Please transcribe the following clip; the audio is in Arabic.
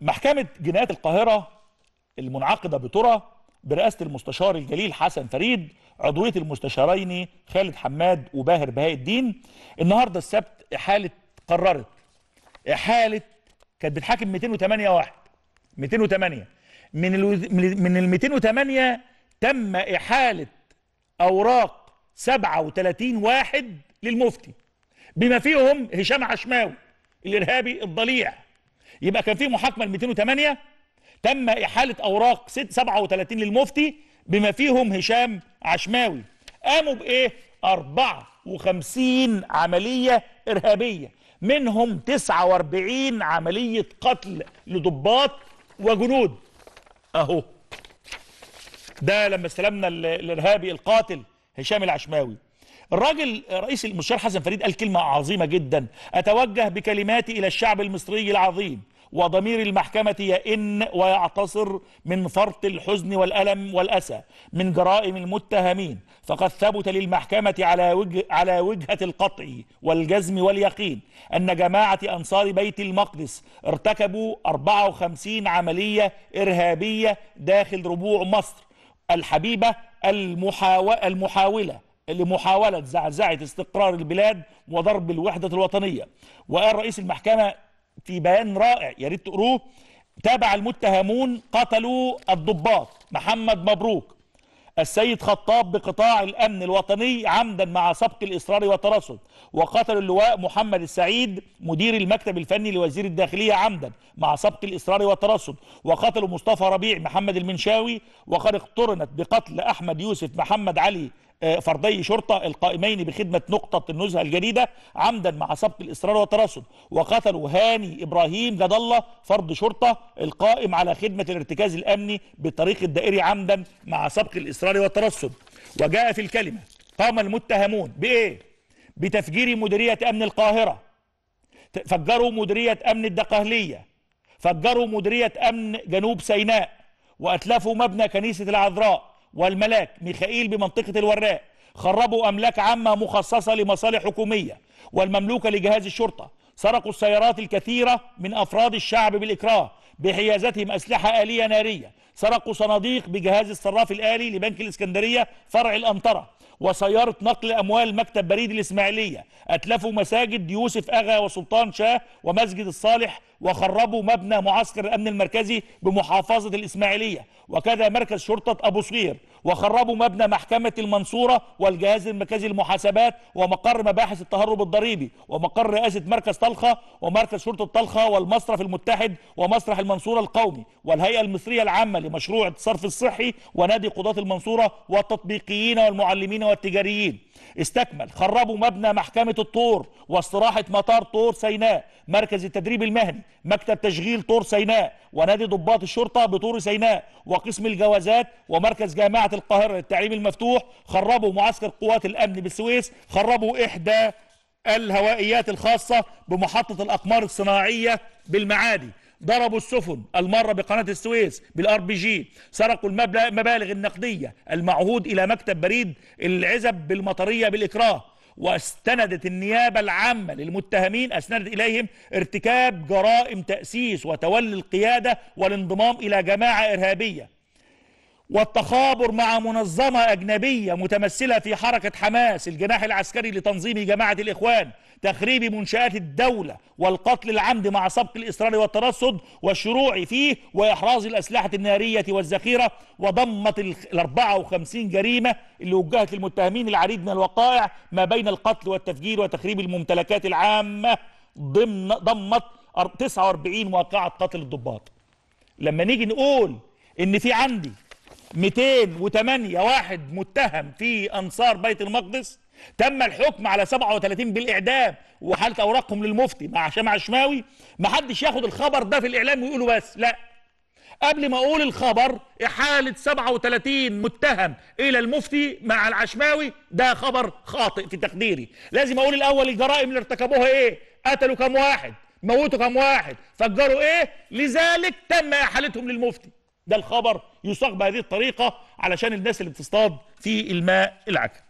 محكمة جنايات القاهرة المنعقدة بترى برئاسة المستشار الجليل حسن فريد عضوية المستشارين خالد حماد وباهر بهاء الدين النهاردة السبت إحالة قررت إحالة كانت بتحاكم 208 واحد 208 من ال من ال 208 تم إحالة أوراق 37 واحد للمفتي بما فيهم هشام عشماوي الإرهابي الضليع يبقى كان في محاكمه ل 208 تم احاله اوراق 37 للمفتي بما فيهم هشام عشماوي قاموا بايه 54 عمليه ارهابيه منهم 49 عمليه قتل لضباط وجنود اهو ده لما استلمنا الارهابي القاتل هشام العشماوي الراجل رئيس المستشار حسن فريد قال كلمة عظيمة جدا أتوجه بكلماتي إلى الشعب المصري العظيم وضمير المحكمة يئن ويعتصر من فرط الحزن والألم والأسى من جرائم المتهمين فقد ثبت للمحكمة على وجه على وجهة القطع والجزم واليقين أن جماعة أنصار بيت المقدس ارتكبوا 54 عملية إرهابية داخل ربوع مصر الحبيبة المحاو... المحاولة لمحاولة زعزعة استقرار البلاد وضرب الوحدة الوطنية وقال رئيس المحكمة في بيان رائع يا ريت تقروه تابع المتهمون قتلوا الضباط محمد مبروك السيد خطاب بقطاع الأمن الوطني عمدا مع سبق الإصرار والترصد وقتل اللواء محمد السعيد مدير المكتب الفني لوزير الداخلية عمدا مع سبق الإصرار والترصد وقتل مصطفى ربيع محمد المنشاوي وقد اقترنت بقتل أحمد يوسف محمد علي فردي شرطة القائمين بخدمة نقطة النزهة الجديدة عمدا مع سبق الإصرار والترصد وقتلوا هاني إبراهيم جد الله فرد شرطة القائم على خدمة الارتكاز الأمني بالطريق الدائري عمدا مع سبق الإصرار والترصد وجاء في الكلمة قام المتهمون بإيه؟ بتفجير مديرية أمن القاهرة فجروا مديرية أمن الدقهلية فجروا مديرية أمن جنوب سيناء وأتلفوا مبنى كنيسة العذراء والملاك ميخائيل بمنطقة الوراء خربوا أملاك عامة مخصصة لمصالح حكومية والمملوكة لجهاز الشرطة سرقوا السيارات الكثيرة من أفراد الشعب بالإكراه بحيازتهم أسلحة آلية نارية سرقوا صناديق بجهاز الصراف الآلي لبنك الإسكندرية فرع الأنطرة وسيارة نقل أموال مكتب بريد الإسماعيلية أتلفوا مساجد يوسف أغا وسلطان شاه ومسجد الصالح وخربوا مبنى معسكر الأمن المركزي بمحافظة الإسماعيلية وكذا مركز شرطة أبو صغير وخربوا مبنى محكمة المنصورة والجهاز المركزي للمحاسبات ومقر مباحث التهرب الضريبي ومقر رئاسة مركز طلخة ومركز شرطة طلخة والمصرف المتحد ومسرح المنصورة القومي والهيئة المصرية العامة لمشروع الصرف الصحي ونادي قضاة المنصورة والتطبيقيين والمعلمين والتجاريين استكمل خربوا مبنى محكمة الطور واستراحة مطار طور سيناء مركز التدريب المهني مكتب تشغيل طور سيناء ونادي ضباط الشرطة بطور سيناء وقسم الجوازات ومركز جامعة القاهرة للتعليم المفتوح خربوا معسكر قوات الأمن بالسويس خربوا إحدى الهوائيات الخاصة بمحطة الأقمار الصناعية بالمعادي ضربوا السفن المارة بقناة السويس بالار بي جي سرقوا المبالغ النقدية المعهود إلى مكتب بريد العزب بالمطرية بالإكراه واستندت النيابة العامة للمتهمين أسندت إليهم ارتكاب جرائم تأسيس وتولي القيادة والانضمام إلى جماعة إرهابية والتخابر مع منظمة أجنبية متمثلة في حركة حماس الجناح العسكري لتنظيم جماعة الإخوان تخريب منشآت الدولة والقتل العمد مع سبق الإصرار والترصد والشروع فيه وإحراز الأسلحة النارية والذخيرة وضمت ال 54 جريمة اللي وجهت للمتهمين العديد من الوقائع ما بين القتل والتفجير وتخريب الممتلكات العامة ضمن ضمت 49 واقعة قتل الضباط لما نيجي نقول إن في عندي 208 واحد متهم في أنصار بيت المقدس تم الحكم على 37 بالإعدام وحالة أوراقهم للمفتي مع شمع الشماوي محدش ياخد الخبر ده في الإعلام ويقوله بس لا قبل ما أقول الخبر إحالة 37 متهم إلى المفتي مع العشماوي ده خبر خاطئ في تقديري لازم أقول الأول الجرائم اللي ارتكبوها إيه قتلوا كم واحد موتوا كم واحد فجروا إيه لذلك تم إحالتهم للمفتي ده الخبر يصاغ بهذه الطريقة علشان الناس اللي بتصطاد في الماء العكر